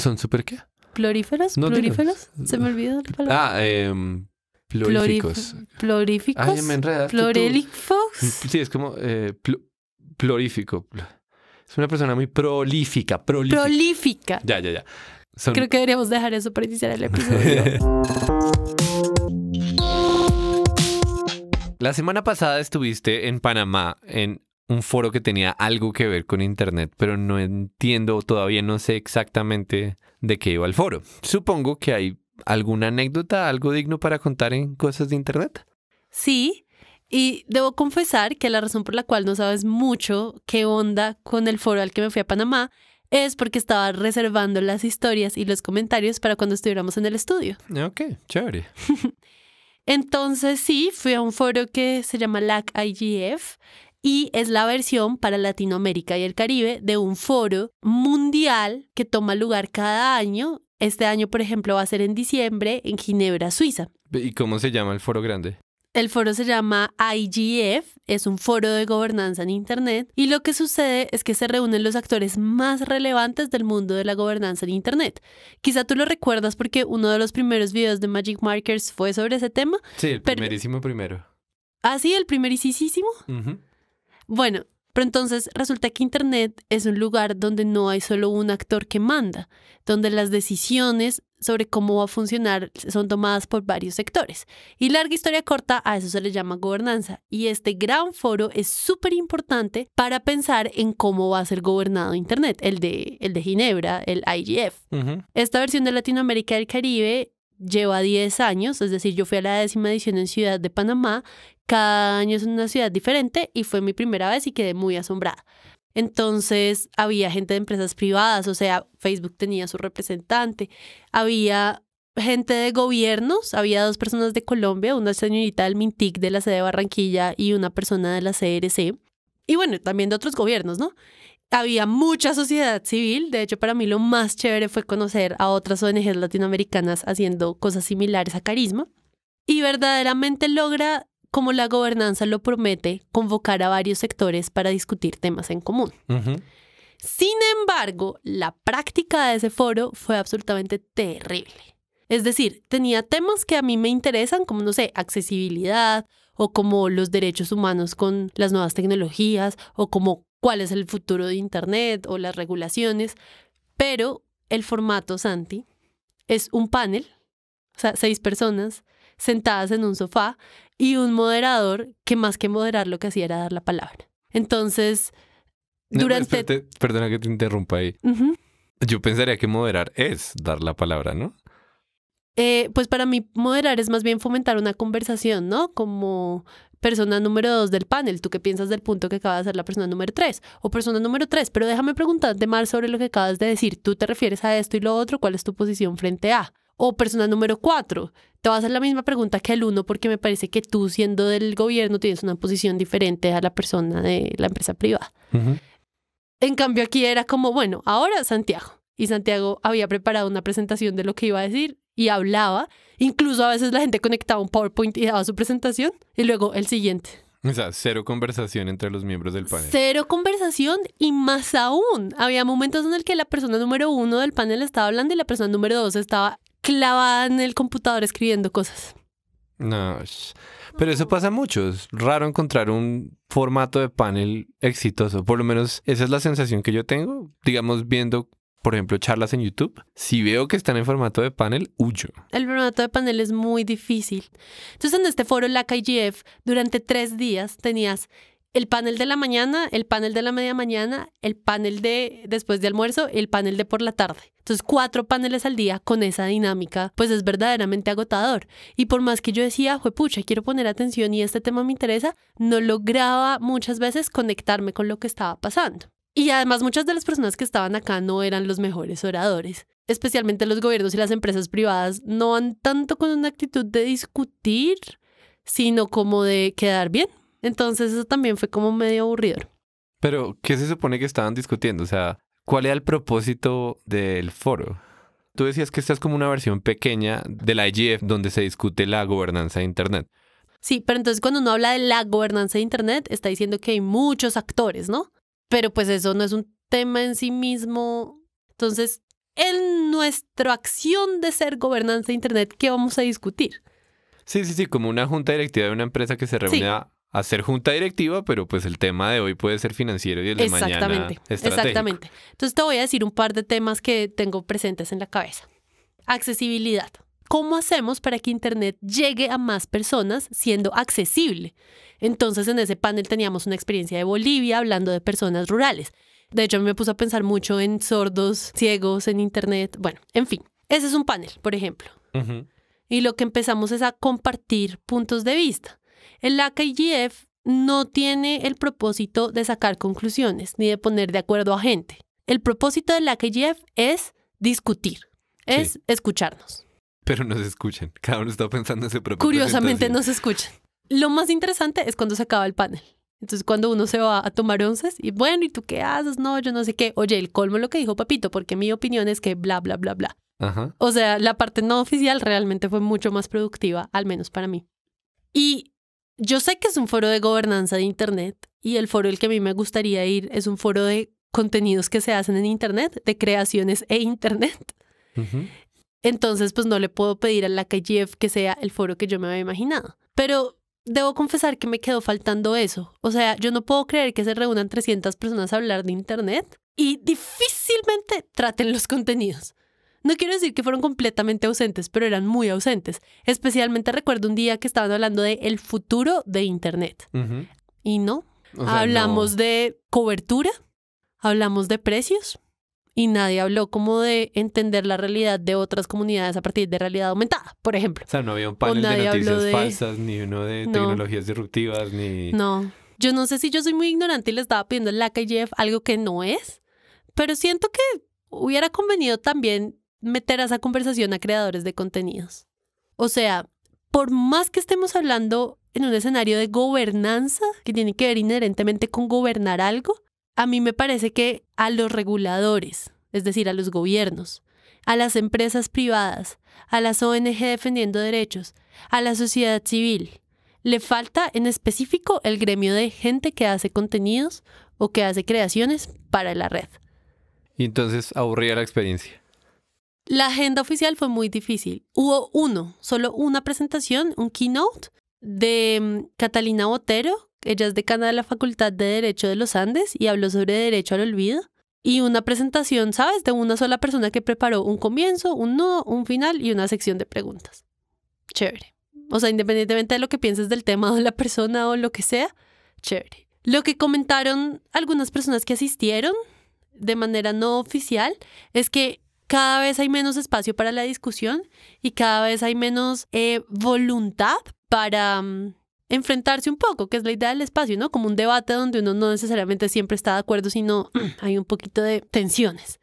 ¿Son súper qué? ¿Ploríferos? No ¿Floríferos? Se me olvidó la palabra. Ah, eh, em, ¿Ploríficos? Floríficos. Ay, me enredaste Floríficos. Sí, es como eh, plorífico. Es una persona muy prolífica, prolífica. Ya, ya, ya. Creo que deberíamos dejar eso para iniciar el episodio. la semana pasada estuviste en Panamá, en un foro que tenía algo que ver con Internet, pero no entiendo, todavía no sé exactamente de qué iba el foro. Supongo que hay alguna anécdota, algo digno para contar en cosas de Internet. Sí, y debo confesar que la razón por la cual no sabes mucho qué onda con el foro al que me fui a Panamá es porque estaba reservando las historias y los comentarios para cuando estuviéramos en el estudio. Ok, chévere. Entonces sí, fui a un foro que se llama LAC IGF y es la versión para Latinoamérica y el Caribe de un foro mundial que toma lugar cada año. Este año, por ejemplo, va a ser en diciembre en Ginebra, Suiza. ¿Y cómo se llama el foro grande? El foro se llama IGF, es un foro de gobernanza en Internet y lo que sucede es que se reúnen los actores más relevantes del mundo de la gobernanza en Internet. Quizá tú lo recuerdas porque uno de los primeros videos de Magic Markers fue sobre ese tema. Sí, el primerísimo primero. Ah, sí, el primerísimo. Bueno, pero entonces resulta que Internet es un lugar donde no hay solo un actor que manda, donde las decisiones sobre cómo va a funcionar son tomadas por varios sectores. Y larga historia corta, a eso se le llama gobernanza. Y este gran foro es súper importante para pensar en cómo va a ser gobernado Internet, el de, el de Ginebra, el IGF. Esta versión de Latinoamérica y el Caribe lleva 10 años, es decir, yo fui a la décima edición en Ciudad de Panamá, cada año es una ciudad diferente y fue mi primera vez y quedé muy asombrada. Entonces había gente de empresas privadas, o sea, Facebook tenía su representante, había gente de gobiernos, había dos personas de Colombia, una señorita del Mintic de la sede de Barranquilla y una persona de la CRC, y bueno, también de otros gobiernos, ¿no? Había mucha sociedad civil, de hecho para mí lo más chévere fue conocer a otras ONGs latinoamericanas haciendo cosas similares a Carisma, y verdaderamente logra como la gobernanza lo promete, convocar a varios sectores para discutir temas en común. Sin embargo, la práctica de ese foro fue absolutamente terrible. Es decir, tenía temas que a mí me interesan, como, no sé, accesibilidad, o como los derechos humanos con las nuevas tecnologías, o como cuál es el futuro de Internet, o las regulaciones, pero el formato Santi es un panel, o sea, seis personas sentadas en un sofá y un moderador que más que moderar lo que hacía era dar la palabra. Entonces, durante... perdona que te interrumpa ahí. Yo pensaría que moderar es dar la palabra, ¿no? Eh, pues para mí moderar es más bien fomentar una conversación, ¿no? Como persona número dos del panel, tú qué piensas del punto que acaba de hacer la persona número tres o persona número tres, pero déjame preguntarte más sobre lo que acabas de decir, tú te refieres a esto y lo otro, ¿cuál es tu posición frente a? O persona número cuatro, te voy a hacer la misma pregunta que el uno porque me parece que tú siendo del gobierno tienes una posición diferente a la persona de la empresa privada. En cambio aquí era como, bueno, ahora Santiago. Y Santiago había preparado una presentación de lo que iba a decir y hablaba. Incluso a veces la gente conectaba un PowerPoint y daba su presentación y luego el siguiente. O sea, cero conversación entre los miembros del panel. Cero conversación y más aún. Había momentos en el que la persona número uno del panel estaba hablando y la persona número dos estaba clavada en el computador escribiendo cosas. No, pero eso pasa mucho. Es Raro encontrar un formato de panel exitoso. Por lo menos esa es la sensación que yo tengo, digamos, viendo, por ejemplo, charlas en YouTube. Si veo que están en formato de panel, huyo. El formato de panel es muy difícil. Entonces, en este foro, la KGF, durante tres días tenías el panel de la mañana, el panel de la media mañana, el panel de después de almuerzo, el panel de por la tarde. Entonces, cuatro paneles al día con esa dinámica, pues es verdaderamente agotador. Y por más que yo decía, fue pucha, quiero poner atención y este tema me interesa, no lograba muchas veces conectarme con lo que estaba pasando. Y además muchas de las personas que estaban acá no eran los mejores oradores. Especialmente los gobiernos y las empresas privadas no van tanto con una actitud de discutir, sino como de quedar bien entonces eso también fue como medio aburrido. Pero, ¿qué se supone que estaban discutiendo? O sea, ¿cuál era el propósito del foro? Tú decías que esta es como una versión pequeña de la IGF donde se discute la gobernanza de Internet. Sí, pero entonces cuando uno habla de la gobernanza de Internet, está diciendo que hay muchos actores, ¿no? Pero pues eso no es un tema en sí mismo. Entonces, en nuestra acción de ser gobernanza de Internet, ¿qué vamos a discutir? Sí, sí, sí, como una junta directiva de una empresa que se reúne a hacer junta directiva, pero pues el tema de hoy puede ser financiero y el de exactamente, mañana Exactamente. Entonces te voy a decir un par de temas que tengo presentes en la cabeza. Accesibilidad. ¿Cómo hacemos para que Internet llegue a más personas siendo accesible? Entonces en ese panel teníamos una experiencia de Bolivia hablando de personas rurales. De hecho, me puse a pensar mucho en sordos, ciegos, en Internet. Bueno, en fin. Ese es un panel, por ejemplo. Y lo que empezamos es a compartir puntos de vista el AKGF no tiene el propósito de sacar conclusiones ni de poner de acuerdo a gente. El propósito del AKGF es discutir, es escucharnos. Pero nos escuchan, cada uno está pensando en su propósito. Curiosamente se escuchan. Lo más interesante es cuando se acaba el panel. Entonces, cuando uno se va a tomar once y bueno, ¿y tú qué haces? No, yo no sé qué. Oye, el colmo lo que dijo Papito, porque mi opinión es que bla, bla, bla, bla. O sea, la parte no oficial realmente fue mucho más productiva, al menos para mí. Y yo sé que es un foro de gobernanza de Internet y el foro al que a mí me gustaría ir es un foro de contenidos que se hacen en Internet, de creaciones e Internet. Entonces, pues no le puedo pedir a la KGF que sea el foro que yo me había imaginado. Pero debo confesar que me quedó faltando eso. O sea, yo no puedo creer que se reúnan 300 personas a hablar de Internet y difícilmente traten los contenidos. No quiero decir que fueron completamente ausentes, pero eran muy ausentes. Especialmente recuerdo un día que estaban hablando de el futuro de Internet. Y no. hablamos de cobertura, hablamos de precios y nadie habló como de entender la realidad de otras comunidades a partir de realidad aumentada, por ejemplo. O sea, no había un panel de noticias falsas, ni uno de tecnologías disruptivas, ni... No. Yo no sé si yo soy muy ignorante y le estaba pidiendo a Laca algo que no es, pero siento que hubiera convenido también meter a esa conversación a creadores de contenidos. O sea, por más que estemos hablando en un escenario de gobernanza, que tiene que ver inherentemente con gobernar algo, a mí me parece que a los reguladores, es decir, a los gobiernos, a las empresas privadas, a las ONG defendiendo derechos, a la sociedad civil, le falta en específico el gremio de gente que hace contenidos o que hace creaciones para la red. Y entonces aburría la experiencia. La agenda oficial fue muy difícil. Hubo uno, solo una presentación, un keynote de mm, Catalina Botero. Ella es decana de la Facultad de Derecho de los Andes y habló sobre derecho al olvido. Y una presentación, ¿sabes? De una sola persona que preparó un comienzo, un nudo, un final y una sección de preguntas. Chévere. O sea, independientemente de lo que pienses del tema o la persona o lo que sea, chévere. Lo que comentaron algunas personas que asistieron de manera no oficial es que cada vez hay menos espacio para la discusión y cada vez hay menos eh, voluntad para mm, enfrentarse un poco, que es la idea del espacio, ¿no? Como un debate donde uno no necesariamente siempre está de acuerdo, sino hay un poquito de tensiones.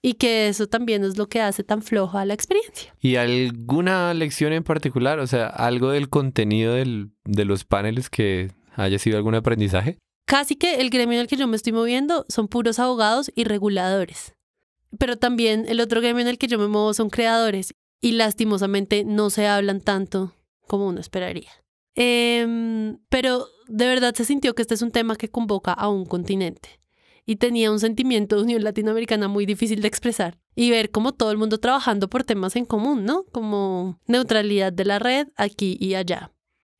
Y que eso también es lo que hace tan floja la experiencia. ¿Y alguna lección en particular? O sea, algo del contenido de los paneles que haya sido algún aprendizaje. Casi que el gremio en que yo me estoy moviendo son puros abogados y reguladores. Pero también el otro gremio en el que yo me muevo son creadores y lastimosamente no se hablan tanto como uno esperaría. Em, pero de verdad se sintió que este es un tema que convoca a un continente y tenía un sentimiento de unión latinoamericana muy difícil de expresar y ver como todo el mundo trabajando por temas en común, ¿no? Como neutralidad de la red aquí y allá,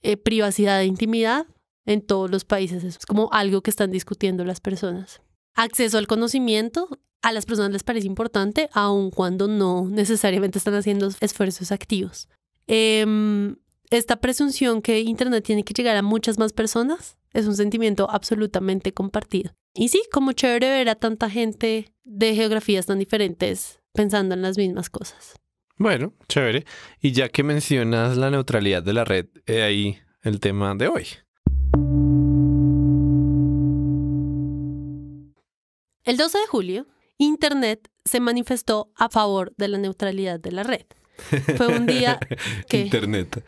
eh, privacidad e intimidad en todos los países, es como algo que están discutiendo las personas. Acceso al conocimiento, a las personas les parece importante, aun cuando no necesariamente están haciendo esfuerzos activos. Em, esta presunción que Internet tiene que llegar a muchas más personas es un sentimiento absolutamente compartido. Y sí, como chévere ver a tanta gente de geografías tan diferentes pensando en las mismas cosas. Bueno, chévere. Y ya que mencionas la neutralidad de la red, he ahí el tema de hoy. El 12 de julio Internet se manifestó a favor de la neutralidad de la red. Fue un día que... Internet.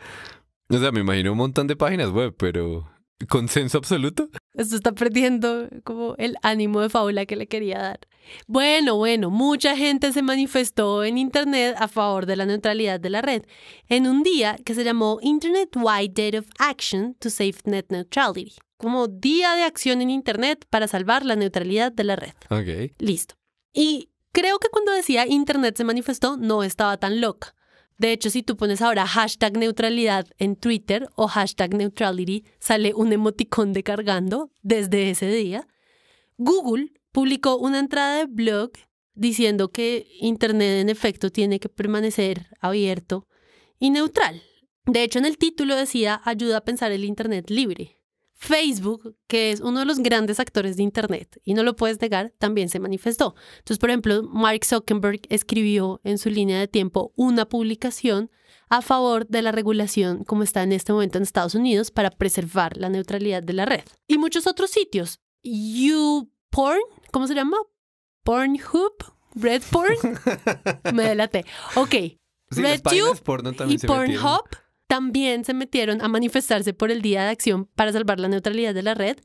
O sea, me imagino un montón de páginas web, pero ¿consenso absoluto? Esto está perdiendo como el ánimo de fábula que le quería dar. Bueno, bueno, mucha gente se manifestó en Internet a favor de la neutralidad de la red en un día que se llamó Internet Wide Date of Action to Save Net Neutrality, como Día de Acción en Internet para salvar la neutralidad de la red. Ok. Listo. Y creo que cuando decía Internet se manifestó, no estaba tan loca. De hecho, si tú pones ahora hashtag neutralidad en Twitter o hashtag neutrality, sale un emoticón de cargando desde ese día. Google publicó una entrada de blog diciendo que Internet en efecto tiene que permanecer abierto y neutral. De hecho, en el título decía ayuda a pensar el Internet libre. Facebook, que es uno de los grandes actores de Internet, y no lo puedes negar, también se manifestó. Entonces, por ejemplo, Mark Zuckerberg escribió en su línea de tiempo una publicación a favor de la regulación como está en este momento en Estados Unidos para preservar la neutralidad de la red. Y muchos otros sitios. YouPorn, ¿cómo se llama? Pornhub, Red Porn. Me delaté. Ok. RedTube y Pornhub también se metieron a manifestarse por el Día de Acción para salvar la neutralidad de la red.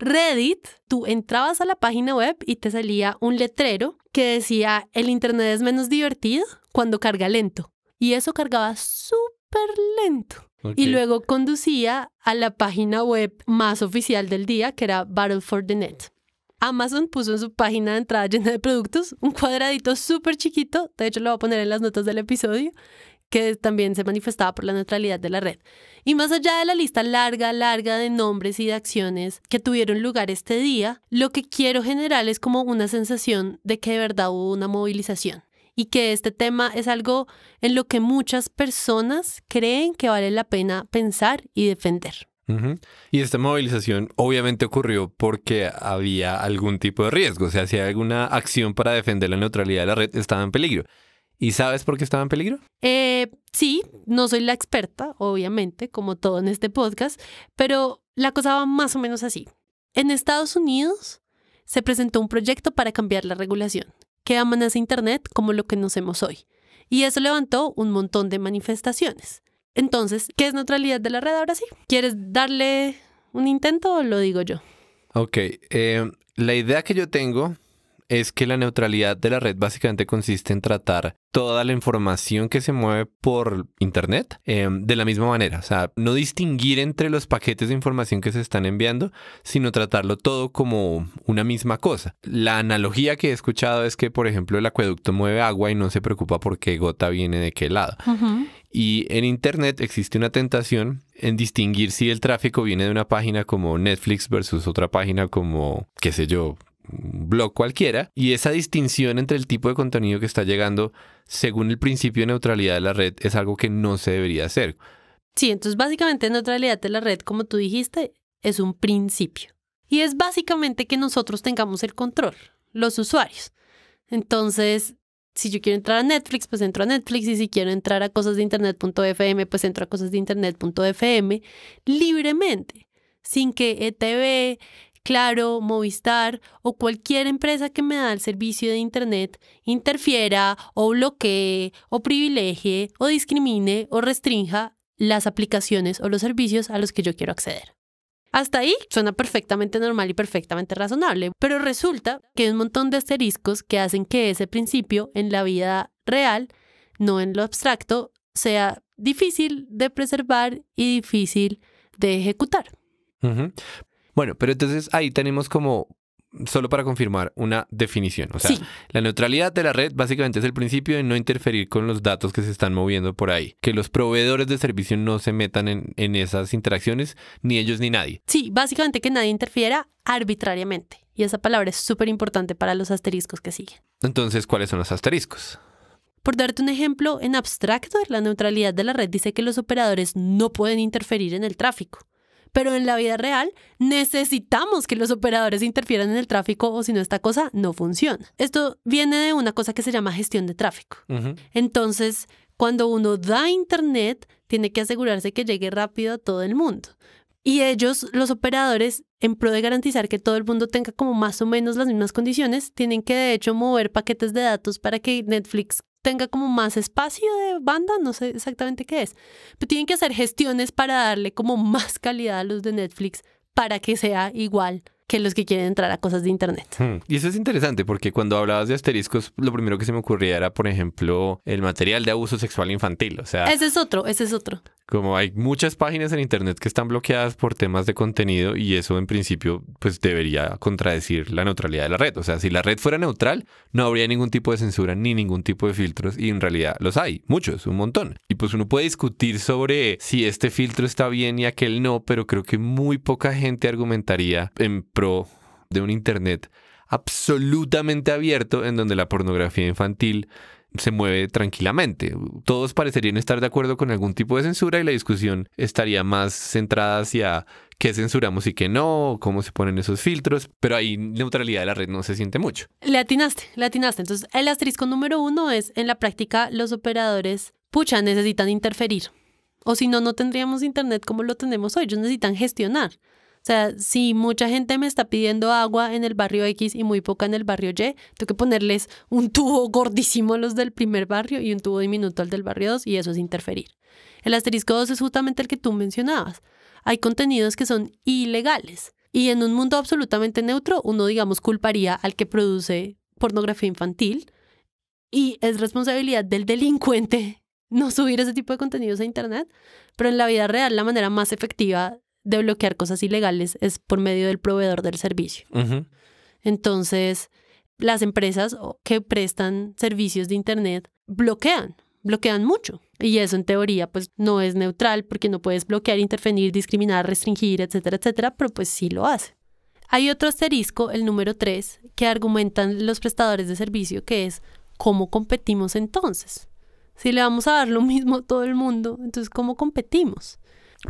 Reddit, tú entrabas a la página web y te salía un letrero que decía el Internet es menos divertido cuando carga lento. Y eso cargaba súper lento. Y luego conducía a la página web más oficial del día, que era Battle for the Net. Amazon puso en su página de entrada llena de productos un cuadradito súper chiquito, de hecho lo voy a poner en las notas del episodio, que también se manifestaba por la neutralidad de la red. Y más allá de la lista larga, larga de nombres y de acciones que tuvieron lugar este día, lo que quiero generar es como una sensación de que de verdad hubo una movilización y que este tema es algo en lo que muchas personas creen que vale la pena pensar y defender. Y esta movilización obviamente ocurrió porque había algún tipo de riesgo, o sea, si alguna acción para defender la neutralidad de la red estaba en peligro. ¿Y sabes por qué estaba en peligro? Eh, sí, no soy la experta, obviamente, como todo en este podcast, pero la cosa va más o menos así. En Estados Unidos se presentó un proyecto para cambiar la regulación, que amanece Internet como lo que nos hemos hoy. Y eso levantó un montón de manifestaciones. Entonces, ¿qué es neutralidad de la red ahora sí? ¿Quieres darle un intento o lo digo yo? Ok, eh, la idea que yo tengo es que la neutralidad de la red básicamente consiste en tratar toda la información que se mueve por Internet em, de la misma manera. O sea, no distinguir entre los paquetes de información que se están enviando, sino tratarlo todo como una misma cosa. La analogía que he escuchado es que, por ejemplo, el acueducto mueve agua y no se preocupa por qué gota viene de qué lado. Y en Internet existe una tentación en distinguir si el tráfico viene de una página como Netflix versus otra página como, qué sé yo, blog cualquiera y esa distinción entre el tipo de contenido que está llegando según el principio de neutralidad de la red es algo que no se debería hacer. Sí, entonces básicamente neutralidad de la red, como tú dijiste, es un principio. Y es básicamente que nosotros tengamos el control, los usuarios. Entonces, si yo quiero entrar a Netflix, pues entro a Netflix y si quiero entrar a cosas de pues entro a cosas de libremente, sin que ETV, Claro, Movistar o cualquier empresa que me da el servicio de Internet interfiera o bloquee o privilegie o discrimine o restrinja las aplicaciones o los servicios a los que yo quiero acceder. Hasta ahí suena perfectamente normal y perfectamente razonable, pero resulta que hay un montón de asteriscos que hacen que ese principio en la vida real, no en lo abstracto, sea difícil de preservar y difícil de ejecutar. Bueno, pero entonces ahí tenemos como solo para confirmar una definición. O sea, la neutralidad de la red básicamente es el principio de no interferir con los datos que se están moviendo por ahí. Que los proveedores de servicio no se metan en, en esas interacciones, ni ellos ni nadie. Sí, básicamente que nadie interfiera arbitrariamente. Y esa palabra es súper importante para los asteriscos que siguen. Entonces, ¿cuáles son los asteriscos? Por darte un ejemplo, en abstracto, la neutralidad de la red dice que los operadores no pueden interferir en el tráfico pero en la vida real necesitamos que los operadores interfieran en el tráfico o si no esta cosa no funciona. Esto viene de una cosa que se llama gestión de tráfico. Entonces, cuando uno da internet, tiene que asegurarse que llegue rápido a todo el mundo. Y ellos, los operadores, en pro de garantizar que todo el mundo tenga como más o menos las mismas condiciones, tienen que de hecho mover paquetes de datos para que Netflix tenga como más espacio de banda, no sé exactamente qué es, pero tienen que hacer gestiones para darle como más calidad a los de Netflix para que sea igual que los que quieren entrar a cosas de Internet. Hmm. Y eso es interesante porque cuando hablabas de asteriscos, lo primero que se me ocurría era, por ejemplo, el material de abuso sexual infantil. O sea, ese es otro, ese es otro. Como hay muchas páginas en Internet que están bloqueadas por temas de contenido y eso en principio pues debería contradecir la neutralidad de la red. O sea, si la red fuera neutral, no habría ningún tipo de censura ni ningún tipo de filtros y en realidad los hay, muchos, un montón. Y pues uno puede discutir sobre si este filtro está bien y aquel no, pero creo que muy poca gente argumentaría en de un Internet absolutamente abierto en donde la pornografía infantil se mueve tranquilamente. Todos parecerían estar de acuerdo con algún tipo de censura y la discusión estaría más centrada hacia qué censuramos y qué no, cómo se ponen esos filtros, pero ahí neutralidad de la red no se siente mucho. Le atinaste, le atinaste. Entonces, el asterisco número uno es, en la práctica, los operadores, pucha, necesitan interferir. O si no, no tendríamos Internet como lo tenemos hoy. Ellos necesitan gestionar. O sea, si mucha gente me está pidiendo agua en el barrio X y muy poca en el barrio Y, tengo que ponerles un tubo gordísimo a los del primer barrio y un tubo diminuto al del barrio 2 y eso es interferir. El asterisco 2 es justamente el que tú mencionabas. Hay contenidos que son ilegales. Y en un mundo absolutamente neutro, uno, digamos, culparía al que produce pornografía infantil y es responsabilidad del delincuente no subir ese tipo de contenidos a Internet, pero en la vida real la manera más efectiva de bloquear cosas ilegales es por medio del proveedor del servicio. Entonces, las empresas que prestan servicios de Internet bloquean, bloquean mucho. Y eso en teoría pues no es neutral porque no puedes bloquear, intervenir, discriminar, restringir, etcétera, etcétera, pero pues sí lo hace. Hay otro asterisco, el número 3, que argumentan los prestadores de servicio, que es cómo competimos entonces. Si le vamos a dar lo mismo a todo el mundo, entonces ¿cómo competimos?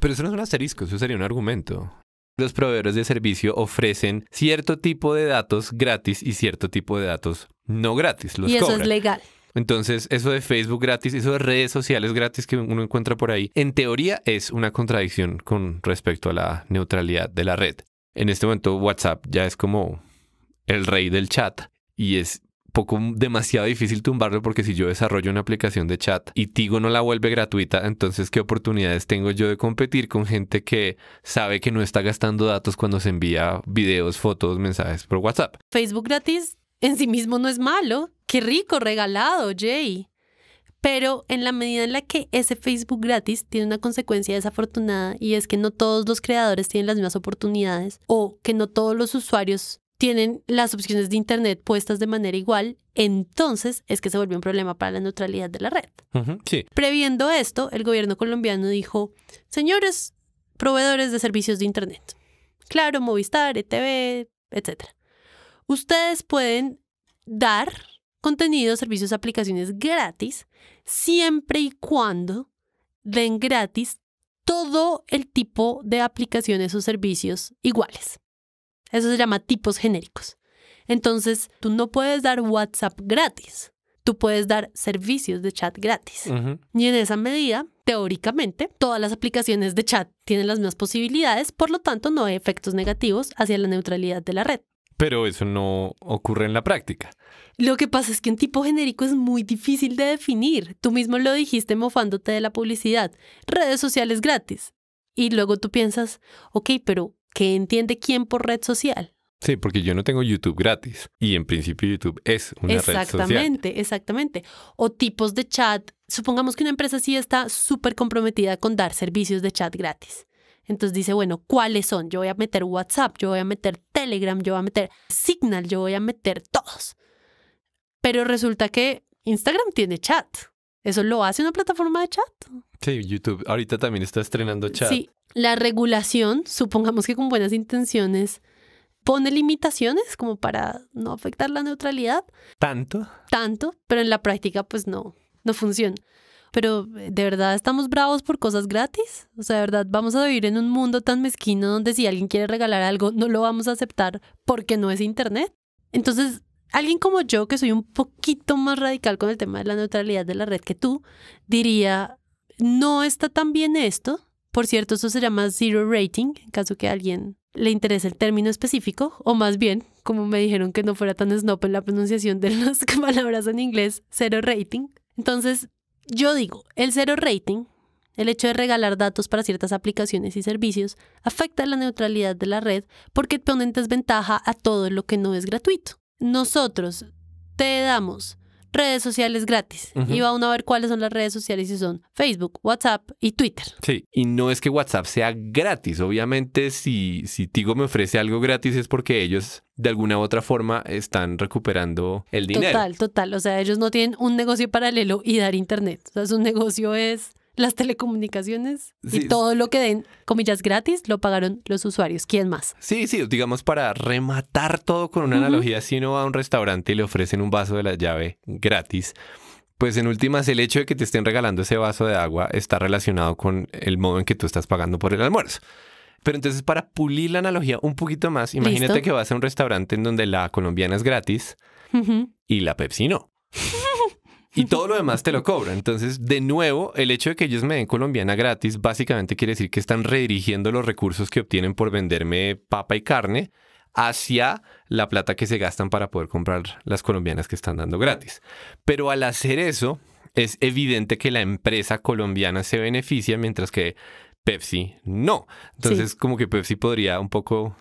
Pero eso no es un asterisco, eso sería un argumento. Los proveedores de servicio ofrecen cierto tipo de datos gratis y cierto tipo de datos no gratis. y eso es legal. Entonces, eso de Facebook gratis, eso de redes sociales gratis que uno encuentra por ahí, en teoría es una contradicción con respecto a la neutralidad de la red. En este momento, WhatsApp ya es como el rey del chat y es poco demasiado difícil tumbarlo porque si yo desarrollo una aplicación de chat y Tigo no la vuelve gratuita, entonces ¿qué oportunidades tengo yo de competir con gente que sabe que no está gastando datos cuando se envía videos, fotos, mensajes por WhatsApp? Facebook gratis en sí mismo no es malo. Qué rico, regalado, Jay. Pero en la medida en la que ese Facebook gratis tiene una consecuencia desafortunada y es que no todos los creadores tienen las mismas oportunidades o que no todos los usuarios tienen las opciones de Internet puestas de manera igual, entonces es que se volvió un problema para la neutralidad de la red. Previendo esto, el gobierno colombiano dijo, señores proveedores de servicios de Internet, claro, Movistar, ETV, etcétera, Ustedes pueden dar contenidos, servicios, aplicaciones gratis, siempre y cuando den gratis todo el tipo de aplicaciones o servicios iguales. Eso se llama tipos genéricos. Entonces, tú no puedes dar WhatsApp gratis. Tú puedes dar servicios de chat gratis. Y en esa medida, teóricamente, todas las aplicaciones de chat tienen las mismas posibilidades, por lo tanto, no hay efectos negativos hacia la neutralidad de la red. Pero eso no ocurre en la práctica. Lo que pasa es que un tipo genérico es muy difícil de definir. Tú mismo lo dijiste mofándote de la publicidad. Redes sociales gratis. Y luego tú piensas, ok, pero que entiende quién por red social. Sí, porque yo no tengo YouTube gratis y en principio YouTube es una red social. Exactamente, exactamente. O tipos de chat. Supongamos que una empresa sí está súper comprometida con dar servicios de chat gratis. Entonces dice, bueno, ¿cuáles son? Yo voy a meter WhatsApp, yo voy a meter Telegram, yo voy a meter Signal, yo voy a meter todos. Pero resulta que Instagram tiene chat. Eso lo hace una plataforma de chat. Sí, YouTube ahorita también está estrenando chat. Sí, la regulación, supongamos que con buenas intenciones, pone limitaciones como para no afectar la neutralidad. Tanto. Tanto, pero en la práctica pues no, no funciona. Pero eh, de verdad estamos bravos por cosas gratis. O sea, de verdad vamos a vivir en un mundo tan mezquino donde si alguien quiere regalar algo no lo vamos a aceptar porque no es Internet. Entonces, alguien como yo, que soy un poquito más radical con el tema de la neutralidad de la red que tú, diría, no está tan bien esto. Por cierto, eso se llama zero rating, en caso que a alguien le interese el término específico, o más bien, como me dijeron que no fuera tan snob en la pronunciación de las palabras en inglés, Zero rating. Entonces, yo digo, el Zero rating, el hecho de regalar datos para ciertas aplicaciones y servicios, afecta la neutralidad de la red porque pone en desventaja a todo lo que no es gratuito. Nosotros te damos redes sociales gratis. Y va uno a ver cuáles son las redes sociales y son Facebook, WhatsApp y Twitter. Sí, y no es que WhatsApp sea gratis. Obviamente, si, si Tigo me ofrece algo gratis es porque ellos de alguna u otra forma están recuperando el dinero. Total, total. O sea, ellos no tienen un negocio paralelo y dar internet. O sea, su negocio es las telecomunicaciones y todo lo que den, comillas, gratis, lo pagaron los usuarios. ¿Quién más? Sí, sí, digamos para rematar todo con una analogía, si uno va a un restaurante y le ofrecen un vaso de la llave gratis, pues en últimas el hecho de que te estén regalando ese vaso de agua está relacionado con el modo en que tú estás pagando por el almuerzo. Pero entonces para pulir la analogía un poquito más, imagínate que vas a un restaurante en donde la colombiana es gratis y la Pepsi no y todo lo demás te lo cobra. Entonces, de nuevo, el hecho de que ellos me den colombiana gratis básicamente quiere decir que están redirigiendo los recursos que obtienen por venderme papa y carne hacia la plata que se gastan para poder comprar las colombianas que están dando gratis. Pero al hacer eso, es evidente que la empresa colombiana se beneficia mientras que Pepsi no. Entonces, como que Pepsi podría un poco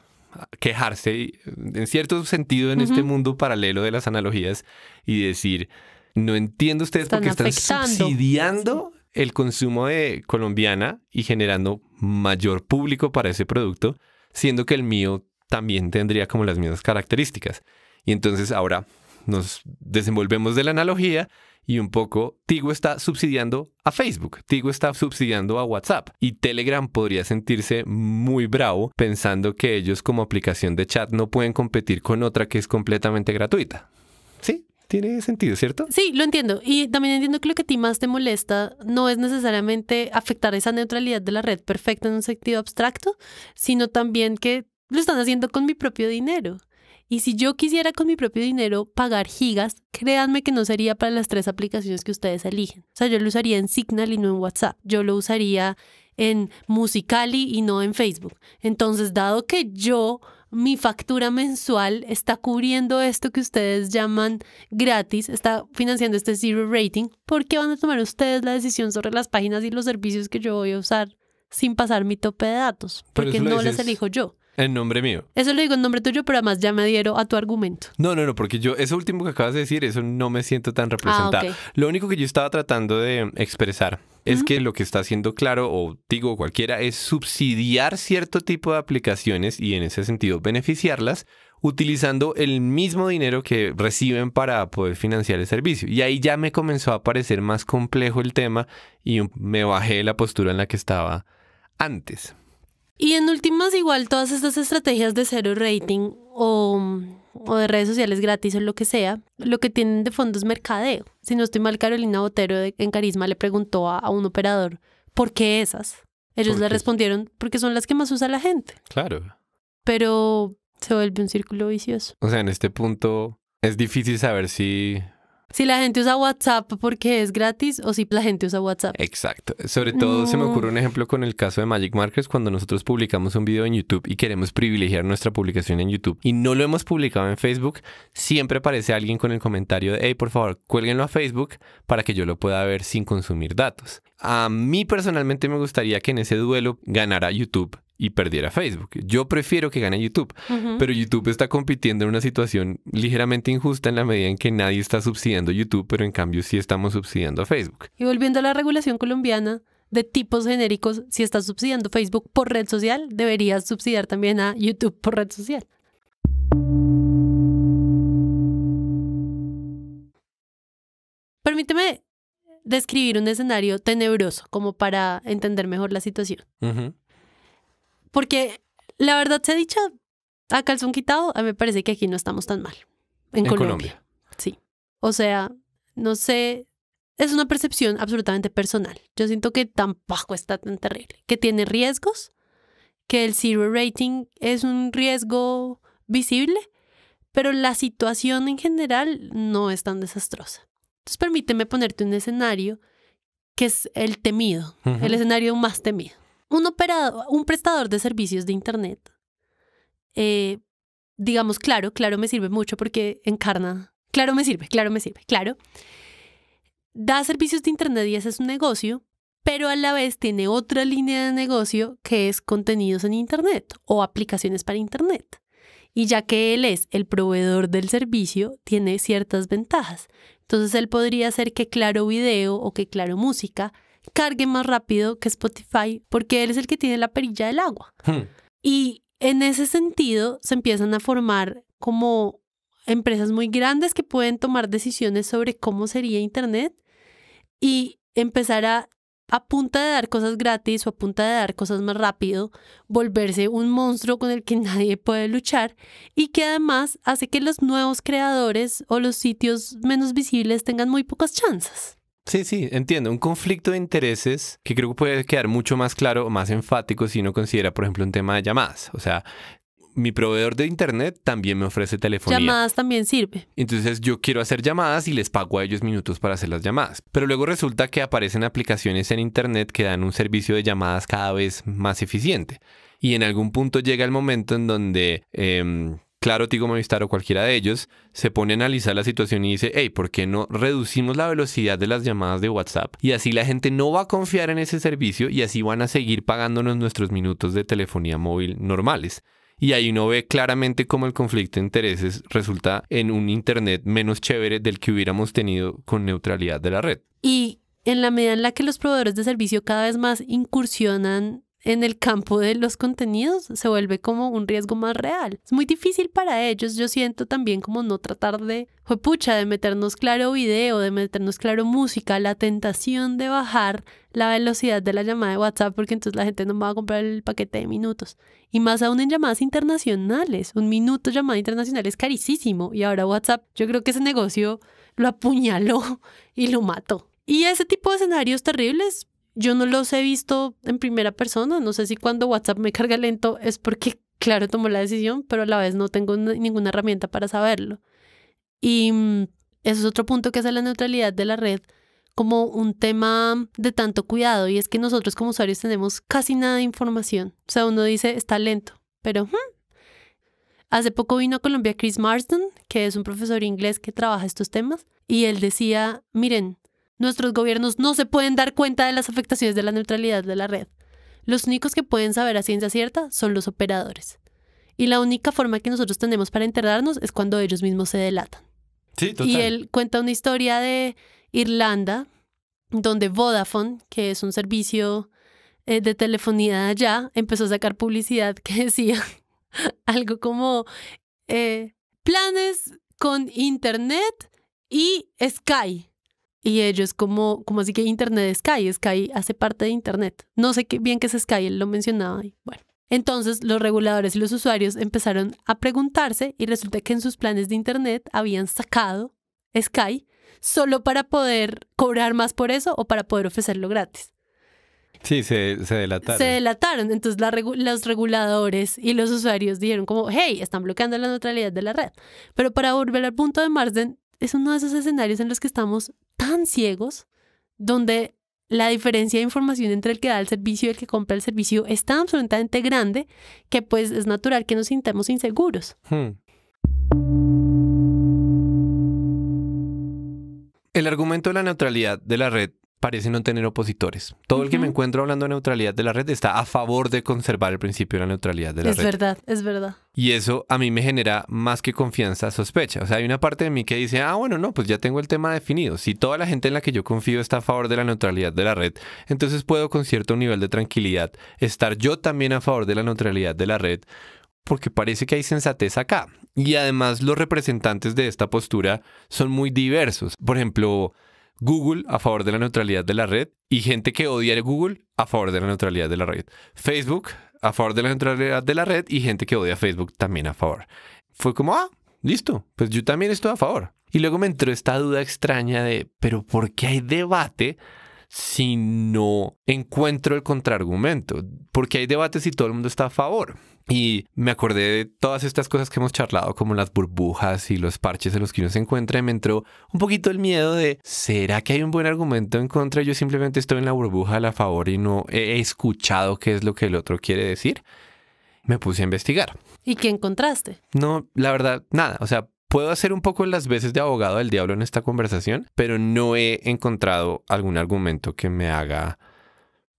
quejarse en cierto sentido en este mundo paralelo de las analogías y decir, no entiendo ustedes porque por qué están subsidiando el consumo de colombiana y generando mayor público para ese producto, siendo que el mío también tendría como las mismas características. Y entonces ahora nos desenvolvemos de la analogía y un poco Tigo está subsidiando a Facebook, Tigo está subsidiando a WhatsApp y Telegram podría sentirse muy bravo pensando que ellos como aplicación de chat no pueden competir con otra que es completamente gratuita tiene sentido, ¿cierto? Sí, lo entiendo. Y también entiendo que lo que a ti más te molesta no es necesariamente afectar esa neutralidad de la red perfecta en un sentido abstracto, sino también que lo están haciendo con mi propio dinero. Y si yo quisiera con mi propio dinero pagar gigas, créanme que no sería para las tres aplicaciones que ustedes eligen. O sea, yo lo usaría en Signal y no en WhatsApp. Yo lo usaría en Musicali y no en Facebook. Entonces, dado que yo mi factura mensual está cubriendo esto que ustedes llaman gratis, está financiando este zero rating, ¿por qué van a tomar ustedes la decisión sobre las páginas y los servicios que yo voy a usar sin pasar mi tope de datos? Porque no las elijo yo. En nombre mío. Eso lo digo en nombre tuyo, pero además ya me adhiero a tu argumento. No, no, no, porque yo, eso último que acabas de decir, eso no me siento tan ah, representado. Lo único que yo estaba tratando de expresar es que lo que está haciendo Claro o digo cualquiera es subsidiar cierto tipo de aplicaciones y en ese sentido beneficiarlas utilizando el mismo dinero que reciben para poder financiar el servicio. Y ahí ya me comenzó a parecer más complejo el tema y me bajé de la postura en la que estaba antes. Y en últimas, igual todas estas estrategias de cero rating o, o de redes sociales gratis o lo que sea, lo que tienen de fondo es mercadeo. Si no estoy mal, Carolina Botero en Carisma le preguntó a un operador, ¿por qué esas? Ellos le respondieron, porque son las que más usa la gente. Claro. Pero se vuelve un círculo vicioso. O sea, en este punto es difícil saber si si la gente usa WhatsApp porque es gratis o si la gente usa WhatsApp. Exacto. Sobre todo se me ocurre un ejemplo con el caso de Magic Markers cuando nosotros publicamos un video en YouTube y queremos privilegiar nuestra publicación en YouTube y no lo hemos publicado en Facebook, siempre aparece alguien con el comentario de, hey, por favor, cuélguenlo a Facebook para que yo lo pueda ver sin consumir datos. A mí personalmente me gustaría que en ese duelo ganara YouTube y perdiera Facebook. Yo prefiero que gane YouTube, pero YouTube está compitiendo en una situación ligeramente injusta en la medida en que nadie está subsidiando YouTube, pero en cambio sí estamos subsidiando a Facebook. Y volviendo a la regulación colombiana, de tipos genéricos, si estás subsidiando Facebook por red social, deberías subsidiar también a YouTube por red social. Permíteme describir un escenario tenebroso como para entender mejor la situación porque la verdad se ha dicho, a calzón quitado, a mí me parece que aquí no estamos tan mal. En, Colombia. Sí. O sea, no sé, es una percepción absolutamente personal. Yo siento que tampoco está tan terrible, que tiene riesgos, que el zero rating es un riesgo visible, pero la situación en general no es tan desastrosa. Entonces permíteme ponerte un escenario que es el temido, el escenario más temido un operador, un prestador de servicios de Internet, eh, digamos, claro, claro me sirve mucho porque encarna, claro me sirve, claro me sirve, claro, da servicios de Internet y ese es un negocio, pero a la vez tiene otra línea de negocio que es contenidos en Internet o aplicaciones para Internet. Y ya que él es el proveedor del servicio, tiene ciertas ventajas. Entonces él podría hacer que Claro Video o que Claro Música cargue más rápido que Spotify porque él es el que tiene la perilla del agua. Hmm. Y en ese sentido se empiezan a formar como empresas muy grandes que pueden tomar decisiones sobre cómo sería Internet y empezar a, a punta de dar cosas gratis o a punta de dar cosas más rápido, volverse un monstruo con el que nadie puede luchar y que además hace que los nuevos creadores o los sitios menos visibles tengan muy pocas chances. Sí, sí, entiendo. Un conflicto de intereses que creo que puede quedar mucho más claro o más enfático si uno considera, por ejemplo, un tema de llamadas. O sea, mi proveedor de internet también me ofrece telefonía. Llamadas también sirve. Entonces yo quiero hacer llamadas y les pago a ellos minutos para hacer las llamadas. Pero luego resulta que aparecen aplicaciones en internet que dan un servicio de llamadas cada vez más eficiente. Y en algún punto llega el momento en donde... Em, Claro, Tigo Movistar o cualquiera de ellos, se pone a analizar la situación y dice, hey, ¿por qué no reducimos la velocidad de las llamadas de WhatsApp? Y así la gente no va a confiar en ese servicio y así van a seguir pagándonos nuestros minutos de telefonía móvil normales. Y ahí uno ve claramente cómo el conflicto de intereses resulta en un Internet menos chévere del que hubiéramos tenido con neutralidad de la red. Y en la medida en la que los proveedores de servicio cada vez más incursionan en el campo de los contenidos se vuelve como un riesgo más real. Es muy difícil para ellos, yo siento también como no tratar de, pucha, de meternos claro video, de meternos claro música, la tentación de bajar la velocidad de la llamada de WhatsApp porque entonces la gente no va a comprar el paquete de minutos. Y más aún en llamadas internacionales, un minuto llamada internacional es carísimo y ahora WhatsApp yo creo que ese negocio lo apuñaló y lo mató. Y ese tipo de escenarios terribles yo no los he visto en primera persona. No sé si cuando WhatsApp me carga lento es porque, claro, tomó la decisión, pero a la vez no tengo ninguna herramienta para saberlo. Y mm, eso es otro punto que hace la neutralidad de la red como un tema de tanto cuidado y es que nosotros como usuarios tenemos casi nada de información. O sea, uno dice está lento, pero hmm". hace poco vino a Colombia Chris Marsden, que es un profesor inglés que trabaja estos temas, y él decía, miren, Nuestros gobiernos no se pueden dar cuenta de las afectaciones de la neutralidad de la red. Los únicos que pueden saber a ciencia cierta son los operadores. Y la única forma que nosotros tenemos para enterrarnos es cuando ellos mismos se delatan. Sí, Y él cuenta una historia de Irlanda, donde Vodafone, que es un servicio eh, de telefonía allá, empezó a sacar publicidad que decía algo como eh, planes con internet y Sky. Y ellos como, como así que Internet Sky, Sky hace parte de Internet. No sé qué, bien qué es Sky, él lo mencionaba ahí. bueno. Entonces los reguladores y los usuarios empezaron a preguntarse y resulta que en sus planes de Internet habían sacado Sky solo para poder cobrar más por eso o para poder ofrecerlo gratis. Sí, se, se delataron. Se delataron. Entonces los reguladores y los usuarios dijeron como, hey, están bloqueando la neutralidad de la red. Pero para volver al punto de Marsden, es uno de esos escenarios en los que estamos tan ciegos, donde la diferencia de información entre el que da el servicio y el que compra el servicio es tan absolutamente grande que pues es natural que nos sintamos inseguros. Hmm. El argumento de la neutralidad de la red parece no tener opositores. Todo el que me encuentro hablando de neutralidad de la red está a favor de conservar el principio de la neutralidad de la red. Es verdad, es verdad. Y eso a mí me genera más que confianza, sospecha. O sea, hay una parte de mí que dice, ah, bueno, no, pues ya tengo el tema definido. Si toda la gente en la que yo confío está a favor de la neutralidad de la red, entonces puedo con cierto nivel de tranquilidad estar yo también a favor de la neutralidad de la red, porque parece que hay sensatez acá. Y además los representantes de esta postura son muy diversos. Por ejemplo, Google a favor de la neutralidad de la red y gente que odia a Google a favor de la neutralidad de la red. Facebook a favor de la neutralidad de la red y gente que odia a Facebook también a favor. Fue como, ah, listo, pues yo también estoy a favor. Y luego me entró esta duda extraña de, pero ¿por qué hay debate si no encuentro el contraargumento, porque hay debates y todo el mundo está a favor. Y me acordé de todas estas cosas que hemos charlado, como las burbujas y los parches en los que uno se encuentra, y me entró un poquito el miedo de, ¿será que hay un buen argumento en contra? Yo simplemente estoy en la burbuja a la favor y no he escuchado qué es lo que el otro quiere decir. Me puse a investigar. ¿Y qué encontraste? No, la verdad, nada. O sea, Puedo hacer un poco las veces de abogado del diablo en esta conversación, pero no he encontrado algún argumento que me haga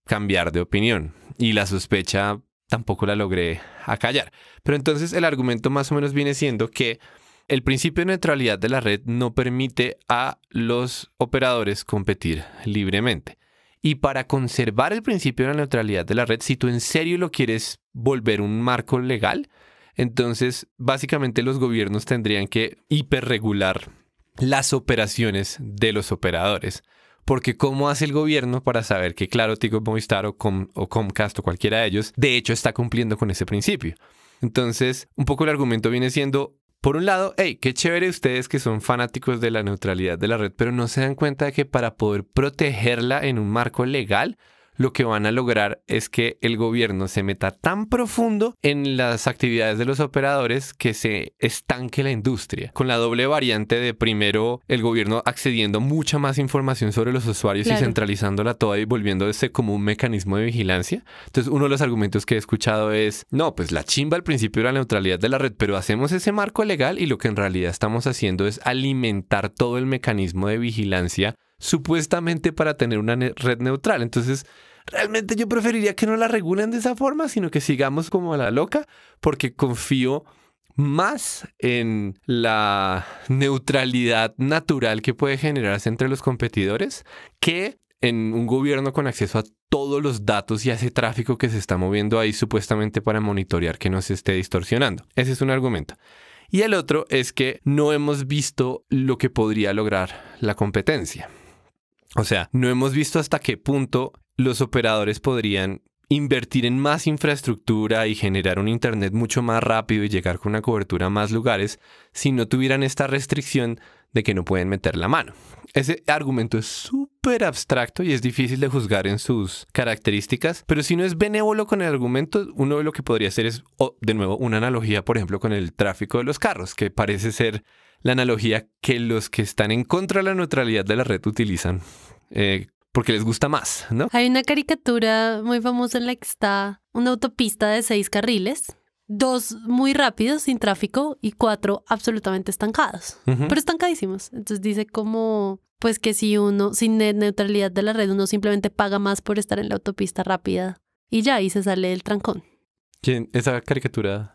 cambiar de opinión. Y la sospecha tampoco la logré acallar. Pero entonces el argumento más o menos viene siendo que el principio de neutralidad de la red no permite a los operadores competir libremente. Y para conservar el principio de la neutralidad de la red, si tú en serio lo quieres volver un marco legal, entonces, básicamente los gobiernos tendrían que hiperregular las operaciones de los operadores. Porque ¿cómo hace el gobierno para saber que, claro, Tigo Movistar o, o Comcast o cualquiera de ellos, de hecho, está cumpliendo con ese principio? Entonces, un poco el argumento viene siendo, por un lado, hey, qué chévere ustedes que son fanáticos de la neutralidad de la red, pero no se dan cuenta de que para poder protegerla en un marco legal, lo que van a lograr es que el gobierno se meta tan profundo en las actividades de los operadores que se estanque la industria. Con la doble variante de primero el gobierno accediendo mucha más información sobre los usuarios y centralizándola toda y volviéndose como un mecanismo de vigilancia. Entonces uno de los argumentos que he escuchado es, no, pues la chimba al principio era la neutralidad de la red, pero hacemos ese marco legal y lo que en realidad estamos haciendo es alimentar todo el mecanismo de vigilancia supuestamente para tener una red neutral. Entonces, realmente yo preferiría que no la regulen de esa forma, sino que sigamos como a la loca, porque confío más en la neutralidad natural que puede generarse entre los competidores que en un gobierno con acceso a todos los datos y a ese tráfico que se está moviendo ahí supuestamente para monitorear que no se esté distorsionando. Ese es un argumento. Y el otro es que no hemos visto lo que podría lograr la competencia. O sea, no hemos visto hasta qué punto los operadores podrían invertir en más infraestructura y generar un Internet mucho más rápido y llegar con una cobertura a más lugares si no tuvieran esta restricción de que no pueden meter la mano. Ese argumento es súper súper abstracto y es difícil de juzgar en sus características, pero si no es benévolo con el argumento, uno de lo que podría hacer es, de nuevo, una analogía, por ejemplo, con el tráfico de los carros, que parece ser la analogía que los que están en contra de la neutralidad de la red utilizan. Eh, porque les gusta más, ¿no? Hay una caricatura muy famosa en la que está una autopista de seis carriles, dos muy rápidos, sin tráfico, y cuatro absolutamente estancados, pero estancadísimos. Entonces dice como pues que si uno, sin neutralidad de la red, uno simplemente paga más por estar en la autopista rápida y ya, y se sale del trancón. ¿Quién? Esa caricatura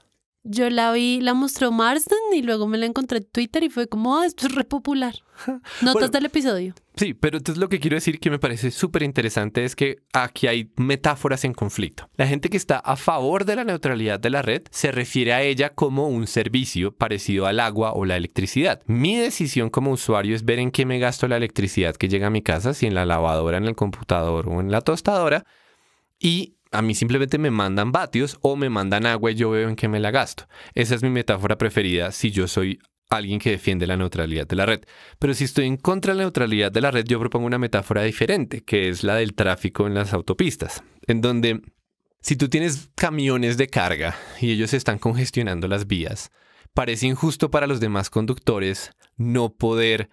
yo la vi, la mostró Marsden y luego me la encontré en Twitter y fue como, ah, esto es repopular. Notas del episodio. Sí, pero entonces lo que quiero decir que me parece súper interesante es que aquí hay metáforas en conflicto. La gente que está a favor de la neutralidad de la red se refiere a ella como un servicio parecido al agua o la electricidad. Mi decisión como usuario es ver en qué me gasto la electricidad que llega a mi casa, si en la lavadora, en el computador o en la tostadora. Y a mí simplemente me mandan vatios o me mandan agua y yo veo en qué me la gasto. Esa es mi metáfora preferida si yo soy alguien que defiende la neutralidad de la red. Pero si estoy en contra de la neutralidad de la red, yo propongo una metáfora diferente, que es la del tráfico en las autopistas, en donde si tú tienes camiones de carga y ellos están congestionando las vías, parece injusto para los demás conductores no poder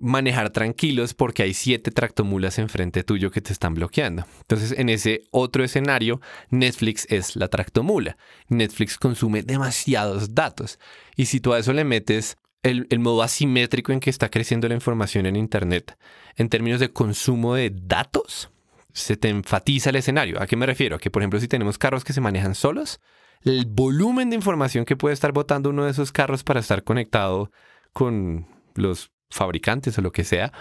manejar tranquilos porque hay siete tractomulas enfrente tuyo que te están bloqueando. Entonces, en ese otro escenario, Netflix es la tractomula. Netflix consume demasiados datos. Y si tú a eso le metes el, modo asimétrico en que está creciendo la información en Internet, en términos de consumo de datos, se te enfatiza el escenario. ¿A qué me refiero? que, por ejemplo, si tenemos carros que se manejan solos, el volumen de información que puede estar botando uno de esos carros para estar conectado con los fabricantes o lo que sea,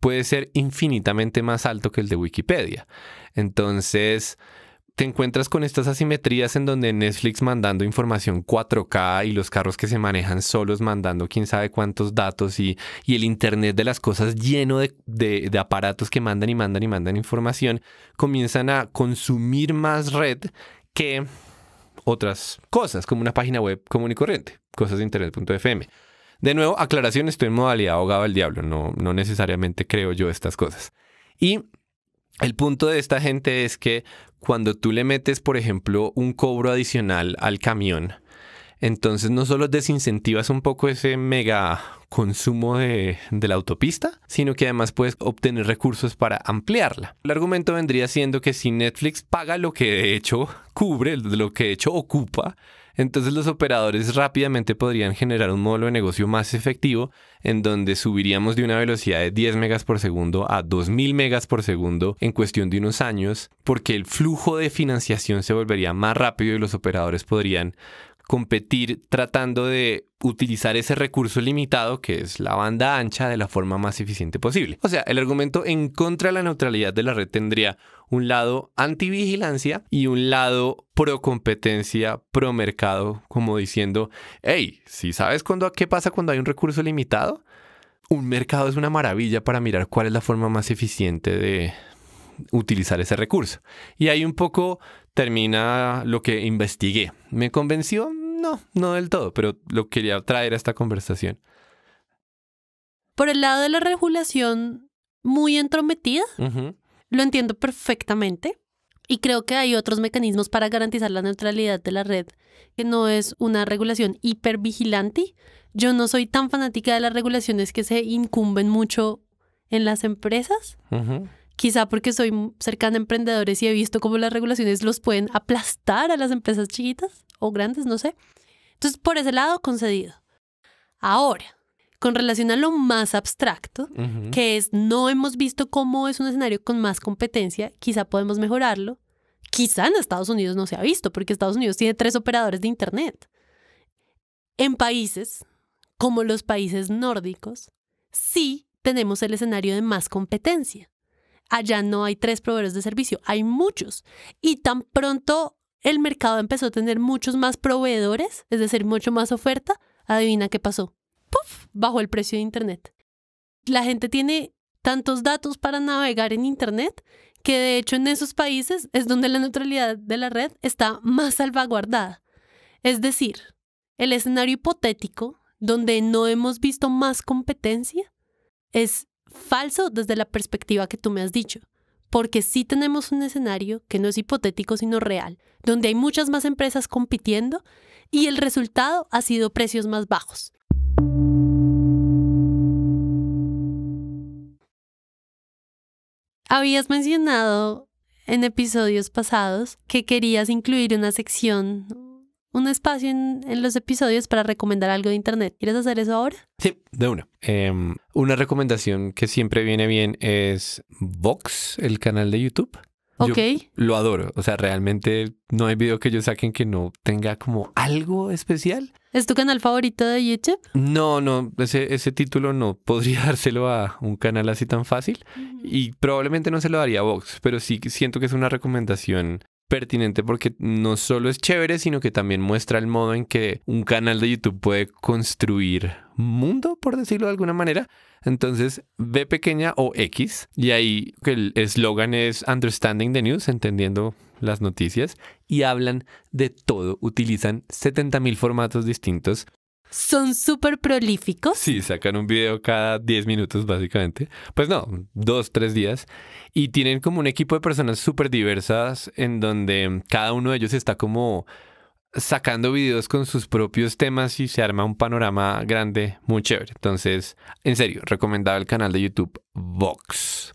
puede ser infinitamente más alto que el de Wikipedia. Entonces, te encuentras con estas asimetrías en donde Netflix mandando información 4K y los carros que se manejan solos mandando quién sabe cuántos datos y, el Internet de las cosas lleno de, de aparatos que mandan y mandan y mandan información, comienzan a consumir más red que otras cosas, como una página web común y corriente, cosas de internet.fm. De nuevo, aclaración, estoy en modalidad ahogado al diablo, no, no necesariamente creo yo estas cosas. Y el punto de esta gente es que cuando tú le metes, por ejemplo, un cobro adicional al camión, entonces no solo desincentivas un poco ese mega consumo de, de, la autopista, sino que además puedes obtener recursos para ampliarla. El argumento vendría siendo que si Netflix paga lo que de hecho cubre, lo que de hecho ocupa, entonces los operadores rápidamente podrían generar un modelo de negocio más efectivo en donde subiríamos de una velocidad de 10 megas por segundo a 2000 megas por segundo en cuestión de unos años porque el flujo de financiación se volvería más rápido y los operadores podrían competir tratando de utilizar ese recurso limitado que es la banda ancha de la forma más eficiente posible. O sea, el argumento en contra de la neutralidad de la red tendría un lado antivigilancia y un lado pro competencia, pro mercado, como diciendo, hey, si sabes cuando, qué pasa cuando hay un recurso limitado, un mercado es una maravilla para mirar cuál es la forma más eficiente de utilizar ese recurso. Y hay un poco termina lo que investigué. ¿Me convenció? No, no del todo, pero lo quería traer a esta conversación. Por el lado de la regulación muy entrometida, lo entiendo perfectamente. Y creo que hay otros mecanismos para garantizar la neutralidad de la red, que no es una regulación hipervigilante. Yo no soy tan fanática de las regulaciones que se incumben mucho en las empresas quizá porque soy cercana a emprendedores y he visto cómo las regulaciones los pueden aplastar a las empresas chiquitas o grandes, no sé. Entonces, por ese lado, concedido. Ahora, con relación a lo más abstracto, que es no hemos visto cómo es un escenario con más competencia, quizá podemos mejorarlo. Quizá en Estados Unidos no se ha visto, porque Estados Unidos tiene tres operadores de Internet. En países como los países nórdicos, sí tenemos el escenario de más competencia allá no hay tres proveedores de servicio, hay muchos. Y tan pronto el mercado empezó a tener muchos más proveedores, es decir, mucho más oferta, adivina qué pasó. ¡Puf! Bajó el precio de Internet. La gente tiene tantos datos para navegar en Internet que de hecho en esos países es donde la neutralidad de la red está más salvaguardada. Es decir, el escenario hipotético donde no hemos visto más competencia es falso desde la perspectiva que tú me has dicho, porque sí tenemos un escenario que no es hipotético sino real, donde hay muchas más empresas compitiendo y el resultado ha sido precios más bajos. Habías mencionado en episodios pasados que querías incluir una sección un espacio en, los episodios para recomendar algo de internet. ¿Quieres hacer eso ahora? Sí, de una. Em, una recomendación que siempre viene bien es Vox, el canal de YouTube. Ok. lo adoro. O sea, realmente no hay video que ellos saquen que no tenga como algo especial. ¿Es tu canal favorito de YouTube? No, no, ese, título no podría dárselo a un canal así tan fácil. Y probablemente no se lo daría a Vox, pero sí siento que es una recomendación pertinente porque no solo es chévere, sino que también muestra el modo en que un canal de YouTube puede construir mundo, por decirlo de alguna manera. Entonces, B pequeña o X, y ahí el eslogan es Understanding the News, entendiendo las noticias, y hablan de todo, utilizan 70.000 formatos distintos son súper prolíficos. Sí, sacan un video cada 10 minutos básicamente. Pues no, dos, tres días. Y tienen como un equipo de personas súper diversas en donde cada uno de ellos está como sacando videos con sus propios temas y se arma un panorama grande muy chévere. Entonces, en serio, recomendado el canal de YouTube Vox.